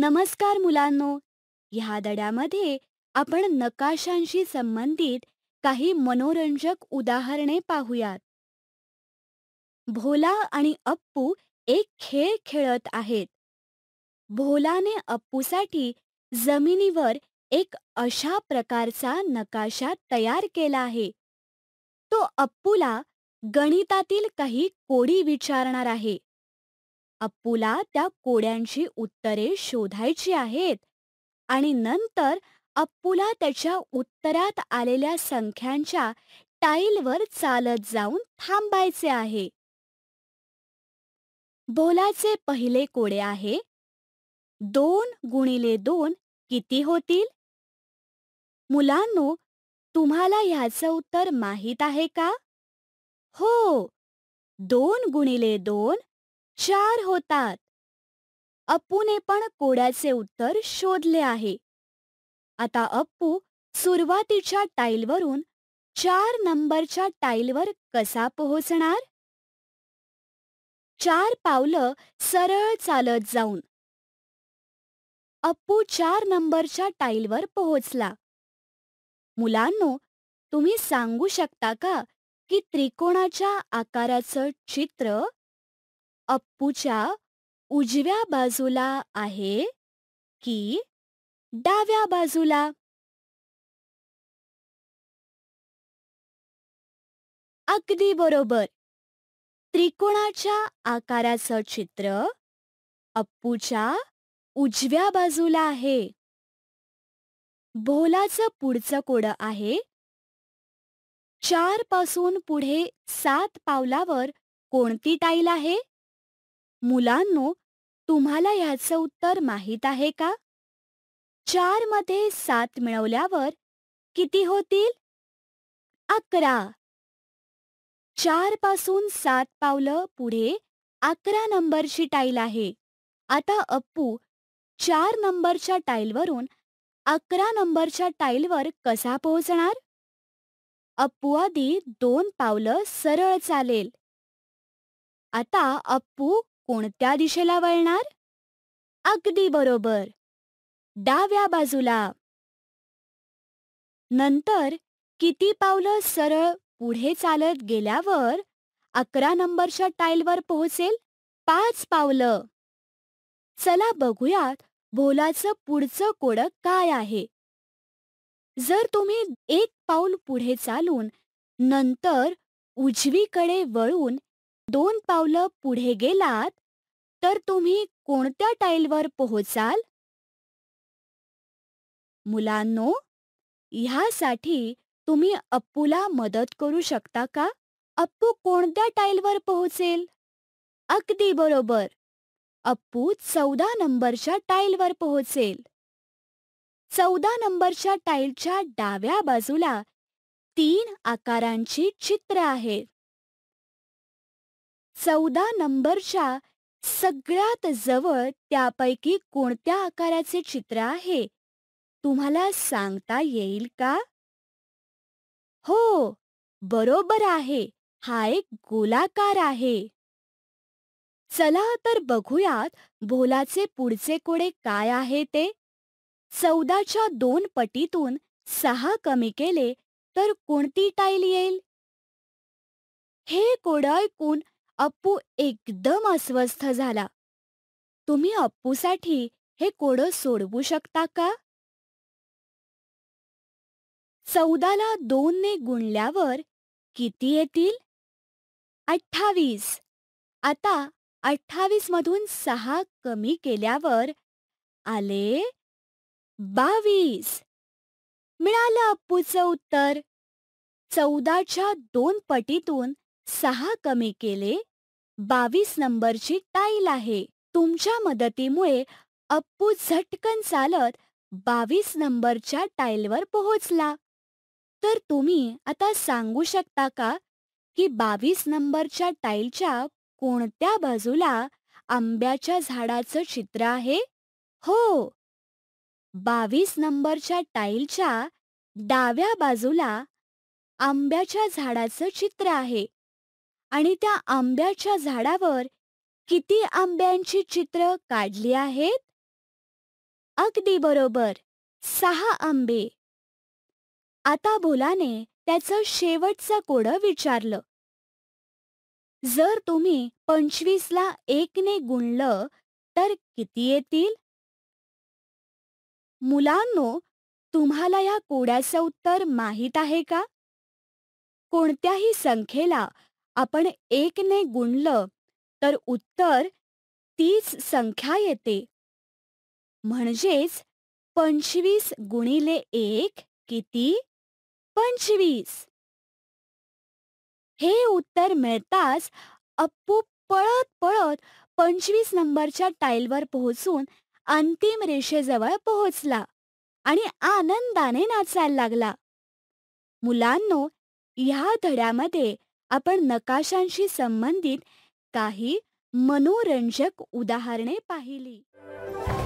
नमस्कार मुलांनो ह्या दड्यामध्ये आपण नकाशांशी संबंधित काही मनोरंजक उदाहरणे पाहूयात भोला आणि अप्पू एक खेळ खेळत आहेत भोलाने अप्पूसाठी जमिनीवर एक अशा प्रकारचा नकाशा तयार केला आहे तो अप्पूला गणितातील काही कोडी विचारणार आहे अप्पूला त्या कोड्यांची उत्तरे शोधायची आहेत आणि नंतर अप्पूला त्याच्या उत्तरात आलेल्या संख्यांच्या टाईलवर चालत जाऊन थांबायचे आहे बोलाचे पहिले कोडे आहे दोन गुणिले दोन किती होतील मुलांनो तुम्हाला ह्याचं उत्तर माहीत आहे का हो दोन गुणिले दोन चार होतात अप्पूने पण कोड्याचे उत्तर शोधले आहे आता अप्पू सुरुवातीच्या टाईलवरून चार नंबरच्या टाईलवर कसा पोहोचणार चार पावलं सरळ चालत जाऊन अप्पू चार नंबरच्या टाईलवर पोहोचला मुलांनो तुम्ही सांगू शकता का की त्रिकोणाच्या आकाराचं चित्र अप्पूच्या उजव्या बाजूला आहे की डाव्या बाजूला अगदी बरोबर त्रिकोणाच्या आकाराचं चित्र अप्पूच्या उजव्या बाजूला आहे भोलाचं पुढचं कोड आहे चार पासून पुढे सात पावलावर कोणती टाईल आहे मुलांनो तुम्हाला ह्याचं उत्तर माहीत आहे का चार मध्ये सात मिळवल्यावर किती होतील अकरा चार पासून सात पावलं पुढे अकरा नंबरची टाईल आहे आता अप्पू चार नंबरच्या टाईलवरून अकरा नंबरच्या टाईलवर कसा पोहोचणार अप्पू आधी दोन पावलं सरळ चालेल आता अप्पू कोणत्या दिशेला वळणार अगदी बरोबर डाव्या बाजूला नंतर किती पावलं सरळ पुढे चालत गेल्यावर अकरा नंबरच्या टाईलवर पोहोचेल पाच पावलं चला बघूयात भोलाचं पुढचं कोडक काय आहे जर तुम्ही एक पाऊल पुढे चालून नंतर उजवीकडे वळून दोन पावलं पुढे गेलात तर तुम्ही कोणत्या टाईलवर पोहोचाल मुलांनो ह्यासाठी तुम्ही अप्पूला मदत करू शकता का अप्पू कोणत्या टाईलवर पोहोचेल अगदी बरोबर अप्पू चौदा नंबरच्या टाईलवर पोहोचेल चौदा नंबरच्या टाईलच्या डाव्या बाजूला तीन आकारांची चित्र आहेत चौदा नंबरच्या सगळ्यात जवळ त्यापैकी कोणत्या आकाराचे चित्र आहे तुम्हाला सांगता येईल का हो बरोबर आहे हा एक गोलाकार आहे चला तर बघूयात भोलाचे पुढचे कोडे काय आहे ते चौदाच्या दोन पटीतून सहा कमी केले तर कोणती टाईल येईल हे कोड ऐकून अप्पू एकदम अस्वस्थ झाला तुम्ही अप्पूसाठी हे कोड़ सोडवू शकता का चौदाला दोनने गुणल्यावर किती येतील अठ्ठावीस आता अठ्ठावीस मधून सहा कमी केल्यावर आले बावीस मिळालं अप्पूचं उत्तर चौदाच्या दोन पटीतून सहा कमी केले बावीस नंबरची टाईल आहे तुमच्या मदतीमुळे अप्पू झटकन चालत बावीस नंबरच्या टाईलवर पोहोचला तर तुम्ही आता सांगू शकता का की बावीस नंबरच्या टाईलच्या कोणत्या बाजूला आंब्याच्या झाडाचं चित्र आहे हो बावीस नंबरच्या टाईलच्या डाव्या बाजूला आंब्याच्या झाडाचं चित्र आहे आणि त्या आंब्याच्या झाडावर किती आंब्यांची चित्र काढली आहेत अगदी बरोबर सहा आंबे आता बोलाने त्याचं शेवटचं कोडं विचारलं जर तुम्ही पंचवीसला एकने गुणलं तर किती येतील मुलांनो तुम्हाला या कोड्याचं उत्तर माहीत आहे का कोणत्याही संख्येला आपण ने गुणलं तर उत्तर तीच संख्या येते म्हणजेच पंचवीस गुणिले एक किती पंचवीस हे उत्तर मिळताच अप्पू पळत पळत पंचवीस नंबरच्या टाईलवर पोहोचून अंतिम रेषेजवळ पोहोचला आणि आनंदाने नाचायला लागला मुलांनो ह्या धड्यामध्ये आपण नकाशांशी संबंधित काही मनोरंजक उदाहरणे पाहिली